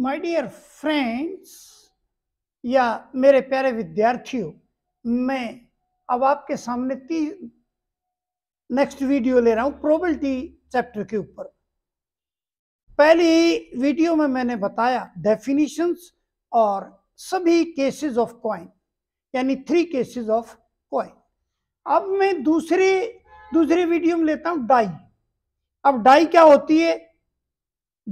My dear friends या मेरे प्यारे विद्यार्थियों मैं अब आपके सामने तीन नेक्स्ट वीडियो ले रहा हूं प्रोबेबिलिटी चैप्टर के ऊपर पहली वीडियो में मैंने बताया डेफिनेशंस और सभी केसेस ऑफ कॉइन यानी थ्री केसेस ऑफ कॉइन अब मैं दूसरे दूसरे वीडियो में लेता हूं डाई अब डाई क्या होती है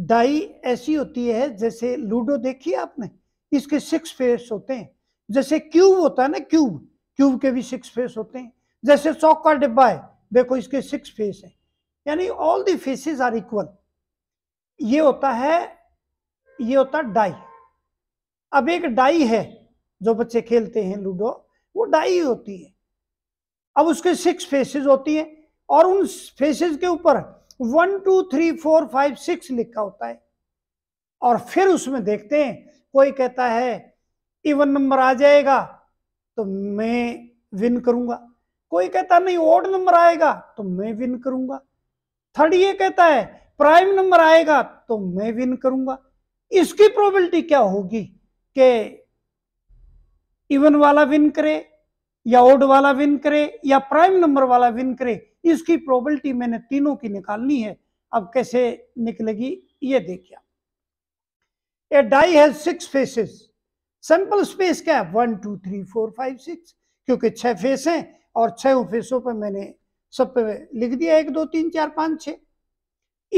डाई ऐसी होती है जैसे लूडो देखी आपने इसके सिक्स फेस होते हैं जैसे क्यूब होता है ना क्यूब क्यूब के भी सिक्स फेस होते हैं जैसे चौक का डिब्बा है देखो इसके सिक्स फेस है यानी all the faces are equal ये होता है ये होता है डाई अब एक डाई है जो बच्चे खेलते हैं लूडो वो डाई होती है अब उसके सिक्स फेसेस होती हैं और उन फेसेस के ऊपर one two three four five six लिखा होता है और फिर उसमें देखते हैं कोई कहता है इवन नंबर आ जाएगा तो मैं विन करूंगा कोई कहता नहीं ओड नंबर आएगा तो मैं विन करूंगा थर्ड ये कहता है प्राइम नंबर आएगा तो मैं विन करूंगा इसकी प्रोबेबिलिटी क्या होगी कि इवन वाला विन करे या ओड वाला विन करे या प्राइम नंबर वाला विन करे इसकी प्रोबेबिलिटी मैंने तीनों की निकालनी है अब कैसे निकलेगी ये देखिए a die has six faces simple space क्या है one two three four five six क्योंकि छह फेस हैं और छह फेसों पर मैंने सब पे लिख दिया एक दो तीन चार पाँच छ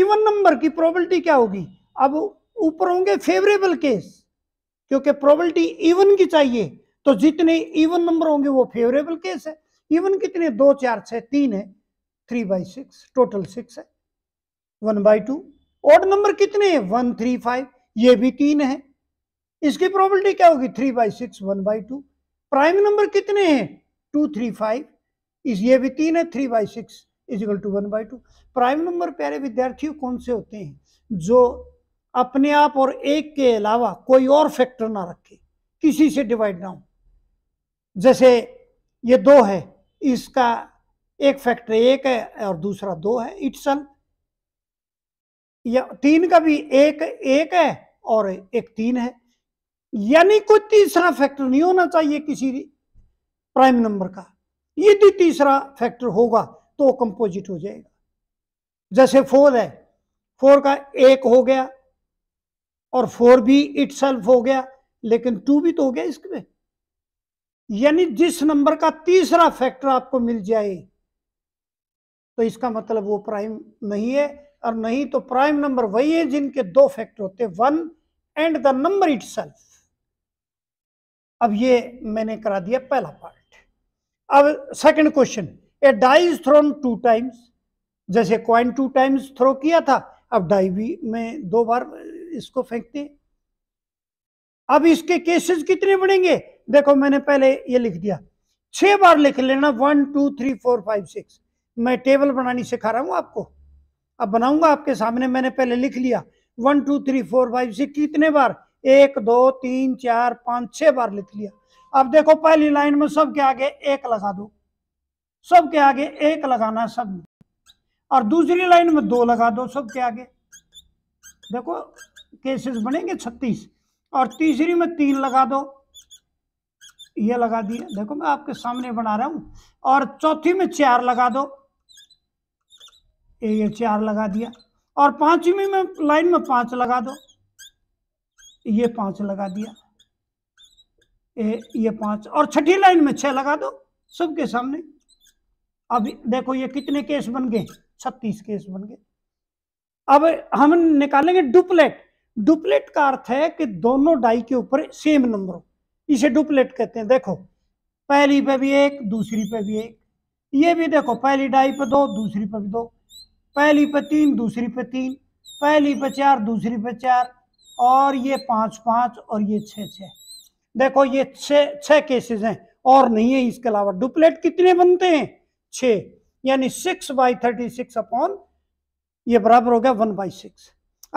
इवन नंबर की प्रोबेबिलिटी क्या होगी अब ऊपर होंगे फेवरेबल केस क्योंकि प्रोबेबिलिटी इवन की चाहिए तो जितने इवन नंबर होंगे वो फेवरेबल केस है इवन कितने दो चार छः तीन है three by six total six है one by two odd number कितने हैं वन थ्री फाइव ये भी तीन है इसकी प्रोबेबिलिटी क्या होगी three by six one by two prime number कितने हैं टू थ्री फाइव इस ये भी तीन है three by six is equal to one by two prime number प्यारे विद्यार्थियों कौन से होते हैं जो अपने आप और एक के अलावा कोई और फैक्टर ना रखे किसी से डिवाइड ना हो जैसे ये दो है इसका एक फैक्टर एक है और दूसरा दो है इटसन या तीन का भी एक एक है और एक तीन है यानी कोई तीसरा फैक्टर नहीं होना चाहिए किसी प्राइम नंबर का यदि तीसरा फैक्टर होगा तो कंपोजिट हो जाएगा जैसे फोर है फोर का एक हो गया और फोर भी इट हो गया लेकिन टू भी तो हो गया इसमें यानी जिस नंबर का तीसरा फैक्टर आपको मिल जाए तो इसका मतलब वो प्राइम नहीं है और नहीं तो प्राइम नंबर वही है जिनके दो फैक्टर होते हैं one and the number it अब ये मैंने करा दिया पहला पार्ट अब second question a dice thrown two times जैसे क्वाइन टू टाइम्स थ्रो किया था अब डाई भी में दो बार इसको फेंकते अब इसके केसेस कितने बढ़ेंगे देखो मैंने पहले ये लिख दिया छह बार लिख लेना one two three four five six मैं टेबल बनानी सिखा रहा हूँ आपको अब बनाऊंगा आपके सामने मैंने पहले लिख लिया one two three four five six कितने बार एक दो तीन चार पाँच छः बार लिख लिया अब देखो पहली लाइन में सबके आगे एक लगा दो सबके आगे एक लगाना है सब और दूसरी लाइन में दो लगा दो सबके आगे देखो केसेस बनेंगे छत्तीस और तीसरी में तीन लगा दो ये लगा दिए देखो मैं आपके सामने बना रहा हूँ और चौथी में चार लगा दो ये ये चार लगा दिया और पांचवी में लाइन में पांच लगा दो ये पांच लगा दिया ये ये पांच और छठी लाइन में छह लगा दो सबके सामने अब देखो ये कितने केस बन गए छत्तीस केस बन गए अब हम निकालेंगे डुप्लेट डुप्लेट का अर्थ है कि दोनों डाई के ऊपर सेम नंबर हो इसे डुप्लेट कहते हैं देखो पहली पे भी एक दूसरी पे भी एक ये भी देखो पहली डाई पे दो दूसरी पे भी दो पहली पे तीन दूसरी पे तीन पहली पे चार दूसरी पे चार और ये पाँच पाँच और ये छः छः देखो ये छः छः केसेस हैं और नहीं है इसके अलावा डुप्लेट कितने बनते हैं छ यानी six by thirty six upon ये बराबर हो गया वन बाई सिक्स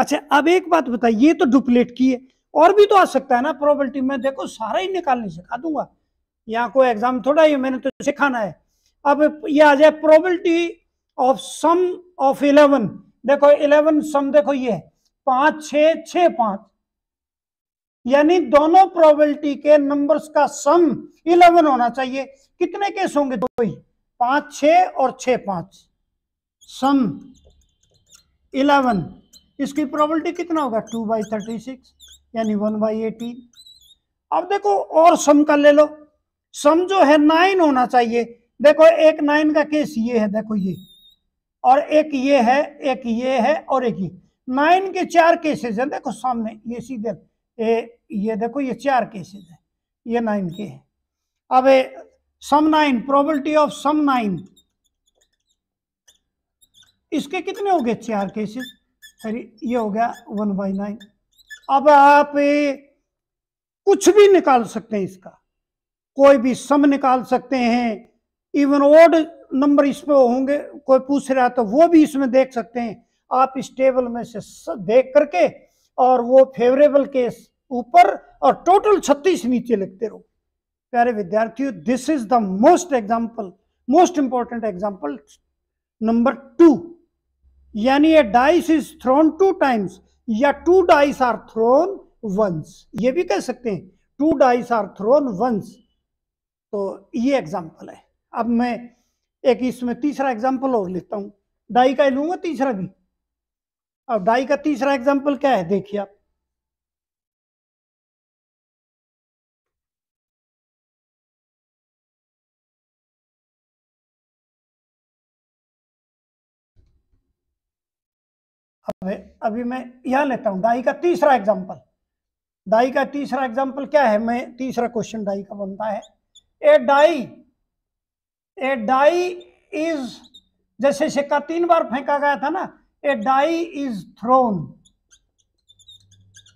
अच्छा अब एक बात बताइए ये तो डुप्लेट की है और भी तो आ सकता है ना प्रोबेबिलिटी में देखो सारा ही निकालने सिखा दूंगा यहाँ कोई एग्जाम थोड़ा ही मैंने तो सिखाना है अब ये आ जाए probability of sum of eleven देखो इलेवन सम देखो ये पांच छ छ पांच यानी दोनों प्रोबेबिलिटी के नंबर्स का सम इलेवन होना चाहिए कितने केस होंगे दो ही पांच छ और छ पांच सम इलेवन इसकी प्रोबेबिलिटी कितना होगा टू बाई थर्टी सिक्स यानी वन बाई एटीन अब देखो और सम का ले लो सम जो है नाइन होना चाहिए देखो एक नाइन का केस ये है देखो ये और एक ये है एक ये है और एक ये नाइन के चार केसेस हैं देखो सामने ये सीधे ये ये देखो ये चार केसेस है ये नाइन के है अब sum nine probability of sum nine इसके कितने हो गए चार केसेस अरे ये हो गया वन बाई नाइन अब आप कुछ भी निकाल सकते हैं इसका कोई भी सम निकाल सकते हैं इवन ओड नंबर इसमें होंगे कोई पूछ रहा तो वो भी इसमें देख सकते हैं आप इस टेबल में से देख करके और वो फेवरेबल केस ऊपर और टोटल 36 नीचे लिखते रहो प्यारे विद्यार्थियों this is the most example most important example number two यानी a dice is thrown two times या two dice are thrown once ये भी कह सकते हैं two dice are thrown once तो ये एग्जाम्पल है अब मैं एक इसमें तीसरा एग्जाम्पल और लेता हूँ डाई का ही लूंगा तीसरा भी अब डाई का तीसरा एग्जाम्पल क्या है देखिए आप अभी अभी मैं यहां लेता हूं डाई का तीसरा एग्जाम्पल डाई का तीसरा एग्जाम्पल क्या है मैं तीसरा क्वेश्चन डाई का बनता है a die a die is जैसे सिक्का तीन बार फेंका गया था ना ए डाई इज थ्रोन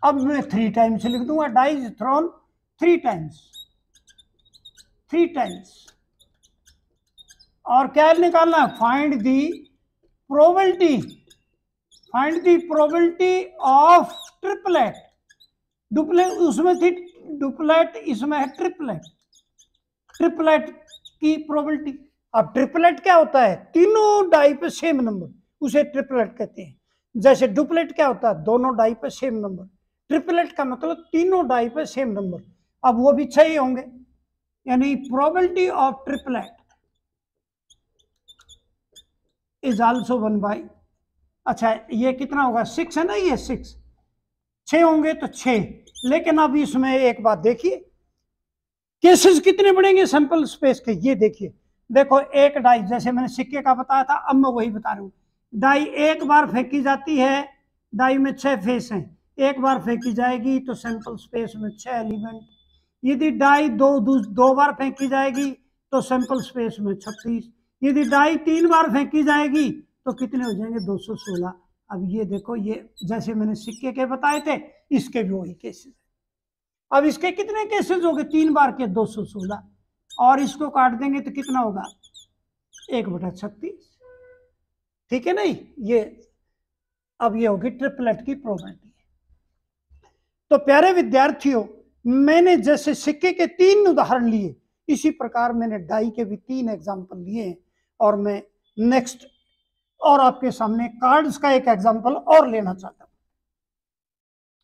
अब मैं थ्री टाइम्स लिख दूंगा die is thrown three times three times और क्या निकालना है find the probability find the probability of triplet duplet उसमें थी डुप्लेट इसमें है ट्रिपलेट ट्रिपलेट की प्रोबेबिलिटी अब ट्रिपलेट क्या होता है तीनों डाई पे सेम नंबर उसे ट्रिपलेट कहते हैं जैसे डुप्लेट क्या होता है दोनों डाई पे सेम नंबर ट्रिपलेट का मतलब तीनों डाई पे सेम नंबर अब वो भी छह अच्छा होंगे यानी probability of triplet is also one by अच्छा ये कितना होगा सिक्स है ना ये सिक्स छः होंगे तो छः लेकिन अब इसमें एक बात देखिए केसेस कितने बढ़ेंगे सैंपल स्पेस के ये देखिए देखो एक डाई जैसे मैंने सिक्के का बताया था अब मैं वही बता रहा हूँ डाई एक बार फेंकी जाती है डाई में छह फेस हैं एक बार फेंकी जाएगी तो सैंपल स्पेस में छह एलिमेंट यदि डाई दो दो बार फेंकी जाएगी तो सैंपल स्पेस में छत्तीस यदि डाई तीन बार फेंकी जाएगी तो कितने हो जाएंगे दो अब ये देखो ये जैसे मैंने सिक्के के बताए थे इसके भी वही केसेस अब इसके कितने केसेस हो गए तीन बार के दो सौ सोलह और इसको काट देंगे तो कितना होगा एक बटा छत्तीस ठीक है नहीं ये अब ये होगी ट्रिपलेट की प्रॉपर्टी तो प्यारे विद्यार्थियों मैंने जैसे सिक्के के तीन उदाहरण लिए इसी प्रकार मैंने डाई के भी तीन एग्जाम्पल लिए और मैं नेक्स्ट और आपके सामने कार्ड्स का एक एग्जाम्पल और लेना चाहता हूं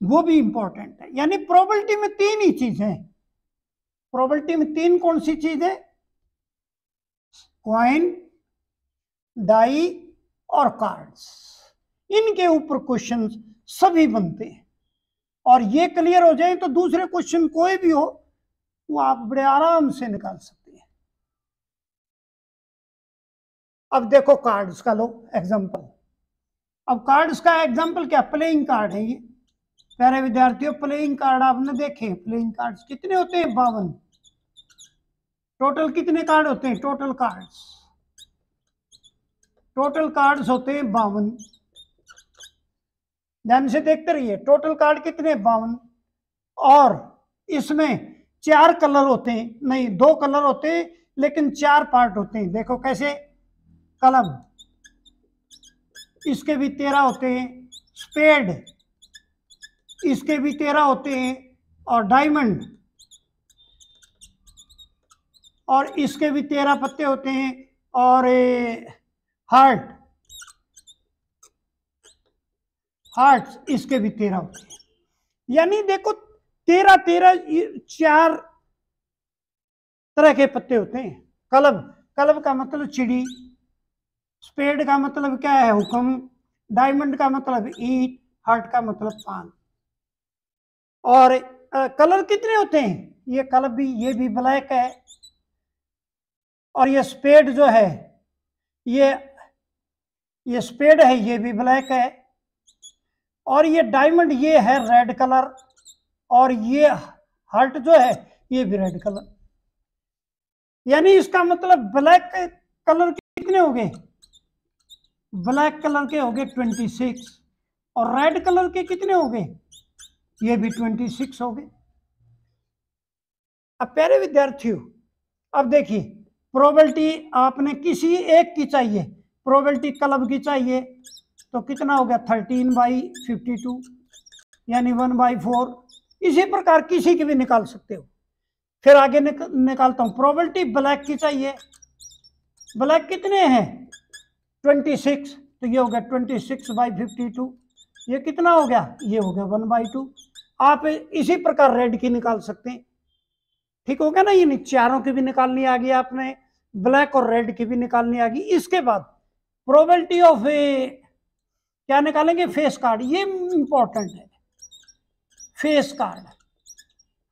वो भी इंपॉर्टेंट है यानी प्रोबेबिलिटी में तीन ही चीजें हैं प्रोबेबिलिटी में तीन कौन सी चीजें क्वाइन डाई और कार्ड्स इनके ऊपर क्वेश्चन सभी बनते हैं और ये क्लियर हो जाए तो दूसरे क्वेश्चन कोई भी हो वो आप बड़े आराम से निकाल सकते हैं अब देखो कार्ड्स का लो एग्जांपल अब कार्ड्स का एग्जांपल क्या प्लेइंग कार्ड है ये प्यारे विद्यार्थियों प्लेइंग कार्ड आपने देखे प्लेइंग कार्ड कितने होते हैं बावन टोटल कितने कार्ड होते हैं टोटल कार्ड्स टोटल कार्ड्स होते हैं बावन ध्यान से देखते रहिए टोटल कार्ड कितने बावन और इसमें चार कलर होते हैं नहीं दो कलर होते हैं लेकिन चार पार्ट होते हैं देखो कैसे कलम इसके भी तेरह होते हैं स्पेड इसके भी तेरह होते हैं और डायमंड और इसके भी तेरह पत्ते होते हैं और हार्ट हार्ट इसके भी तेरह होते हैं यानी देखो तेरह तेरह चार तरह के पत्ते होते हैं कलब कलब का मतलब चिड़ी स्पेड का मतलब क्या है हुक्म डायमंड का मतलब ईट हार्ट का मतलब पान और आ, कलर कितने होते हैं ये कलर भी ये भी ब्लैक है और ये स्पेड जो है ये ये स्पेड है ये भी ब्लैक है और ये डायमंड ये है रेड कलर और ये हार्ट जो है ये भी रेड कलर यानी इसका मतलब ब्लैक कलर कितने हो गए ब्लैक कलर के हो गए ट्वेंटी सिक्स और रेड कलर के कितने हो गए ये भी ट्वेंटी सिक्स हो गए अब प्यारे विद्यार्थियों अब देखिए प्रोबेबिलिटी आपने किसी एक की चाहिए प्रोबेबिलिटी क्लब की चाहिए तो कितना हो गया थर्टीन बाई फिफ्टी टू यानी वन बाई फोर इसी प्रकार किसी की भी निकाल सकते हो फिर आगे निक, निकालता हूँ प्रोबेबिलिटी ब्लैक की चाहिए ब्लैक कितने हैं ट्वेंटी सिक्स तो ये हो गया twenty six by fifty two ये कितना हो गया ये हो गया वन बाई टू आप इसी प्रकार रेड की निकाल सकते हैं ठीक हो गया ना ये चारों की भी निकालनी आ गई आपने ब्लैक और रेड की भी निकालनी आ गई इसके बाद प्रोबेबिलिटी ऑफ ए क्या निकालेंगे फेस कार्ड ये इंपॉर्टेंट है फेस कार्ड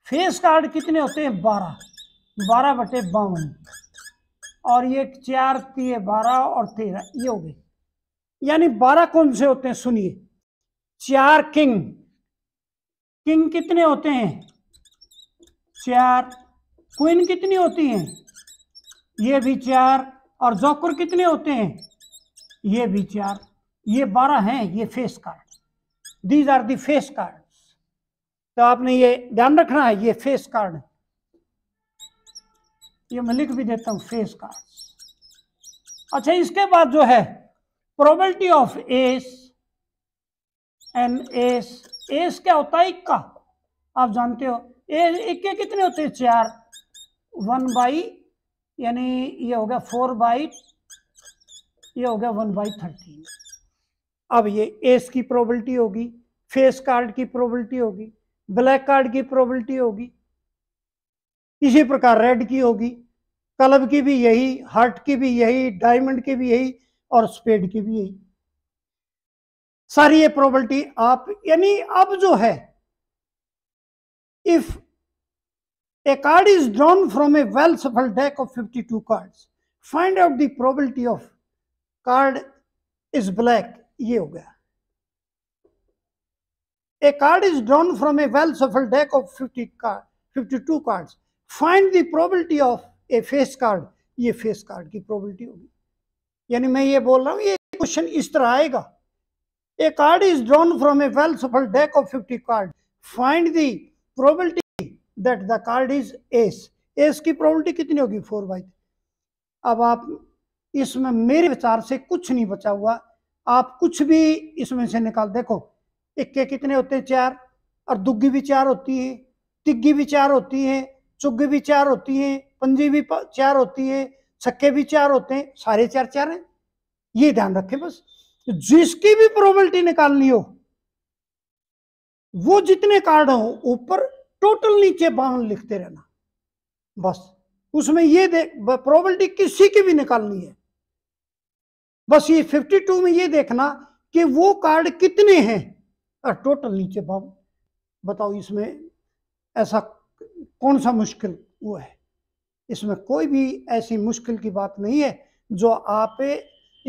फेस कार्ड कितने होते हैं बारह बारह बटे बावन और ये चार तीय बारह और तेरह ये हो गए यानी बारह कौन से होते हैं सुनिए चार किंग किंग कितने होते हैं चार क्वीन कितनी होती हैं ये भी चार और जोकर कितने होते हैं ये भी चार ये बारह हैं ये face card these are the face card तो आपने ये ध्यान रखना है ये फेस कार्ड ये मैं लिख भी देता हूं फेस कार्ड अच्छा इसके बाद जो है probability of ace and ace ace क्या होता है इक्का आप जानते हो ए इक्के कितने होते हैं चार वन बाई यानी ये हो गया फोर बाई ये हो गया वन बाई थर्टीन अब ये एस की प्रोबेबिलिटी होगी फेस कार्ड की प्रोबेबिलिटी होगी ब्लैक कार्ड की प्रोबेबिलिटी होगी इसी प्रकार रेड की होगी क्लब की भी यही हार्ट की भी यही डायमंड की भी यही और स्पेड की भी यही सारी ये प्रॉबलिटी आप यानी अब जो है if a card is drawn from a well shuffled deck of fifty two card find out probability of card is black ये हो गया a card is drawn from a well shuffled deck of fifty card fifty two card find probability of a face card ये face card की probability होगी यानी मैं ये बोल रहा हूं ये क्वेश्चन इस तरह आएगा A card is drawn from a well shuffled deck of 50 cards. Find the probability that the card is ace. Ace की प्रोबेबिलिटी कितनी होगी फोर बाई थ्री अब आप इसमें मेरे विचार से कुछ नहीं बचा हुआ आप कुछ भी इसमें से निकाल देखो इक्के कितने होते हैं चार और दुग्गी भी चार होती है तिग्गी भी चार होती है चुग्गी भी चार होती है पंजी भी चार होती है छक्के भी चार होते हैं सारे चार चार हैं ये ध्यान रखें बस जिसकी भी प्रोबेबिलिटी निकाल हो वो जितने कार्ड हो ऊपर टोटल नीचे बावन लिखते रहना बस उसमें ये देख प्रोबेबिलिटी किसी की भी निकालनी है बस ये 52 में ये देखना कि वो कार्ड कितने हैं और टोटल नीचे बावन बताओ इसमें ऐसा कौन सा मुश्किल वो है इसमें कोई भी ऐसी मुश्किल की बात नहीं है जो आप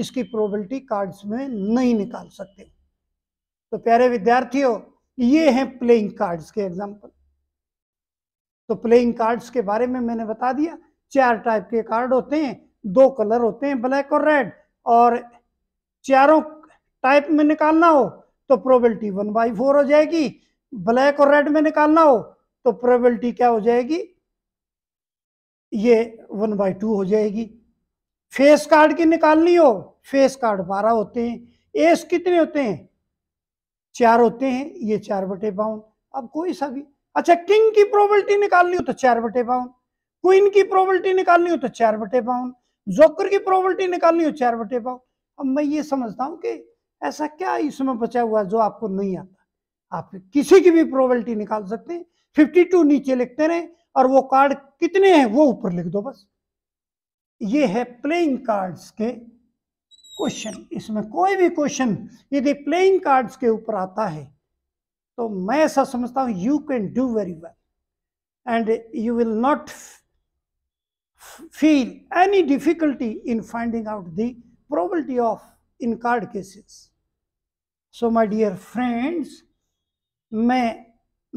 इसकी प्रोबेबिलिटी कार्ड्स में नहीं निकाल सकते तो प्यारे विद्यार्थियों ये हैं प्लेइंग कार्ड्स के एग्जाम्पल तो प्लेइंग कार्ड्स के बारे में मैंने बता दिया चार टाइप के कार्ड होते हैं दो कलर होते हैं ब्लैक और रेड और चारों टाइप में निकालना हो तो प्रोबेबिलिटी वन बाई फोर हो जाएगी ब्लैक और रेड में निकालना हो तो प्रोबेबिलिटी क्या हो जाएगी ये वन बाई टू हो जाएगी फेस कार्ड की निकालनी हो फेस कार्ड बारह होते हैं एस कितने होते हैं चार होते हैं ये चार बटे बाउन अब कोई सा भी अच्छा किंग की प्रोबेबिलिटी निकालनी हो तो चार बटे बाउन क्वीन की प्रोबेबिलिटी निकालनी हो तो चार बटे बाउन जोकर की प्रोबेबिलिटी निकालनी हो चार बटे बाउन अब मैं ये समझता हूँ कि ऐसा क्या इसमें बचा हुआ जो आपको नहीं आता आप किसी की भी प्रोबेबिलिटी निकाल सकते हैं फिफ्टी टू नीचे लिखते रहे और वो कार्ड कितने हैं वो ऊपर लिख दो बस ये है प्लेइंग कार्ड्स के क्वेश्चन इसमें कोई भी क्वेश्चन यदि प्लेइंग कार्ड्स के ऊपर आता है तो मैं ऐसा समझता हूँ you can do very well and you will not feel any difficulty in finding out the probability of in card cases so my dear friends मैं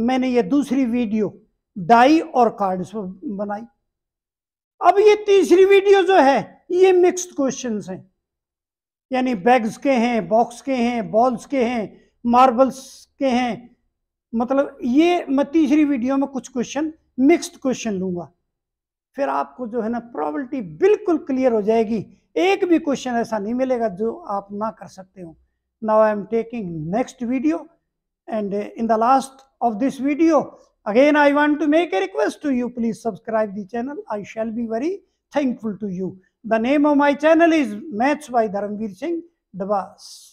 मैंने ये दूसरी वीडियो डाई और कार्ड्स बनाई अब ये तीसरी वीडियो जो है ये मिक्स्ड क्वेश्चंस हैं यानी बैग्स के हैं बॉक्स के हैं बॉल्स के हैं मार्बल्स के हैं मतलब ये मैं तीसरी वीडियो में कुछ क्वेश्चन मिक्स्ड क्वेश्चन लूंगा फिर आपको जो है ना प्रॉबलिटी बिल्कुल क्लियर हो जाएगी एक भी क्वेश्चन ऐसा नहीं मिलेगा जो आप ना कर सकते हो now I am taking next video and in the last of this video Again, I want to make a request to you. Please subscribe the channel. I shall be very thankful to you. The name of my channel is Maths by Dharamveer Singh Dabas.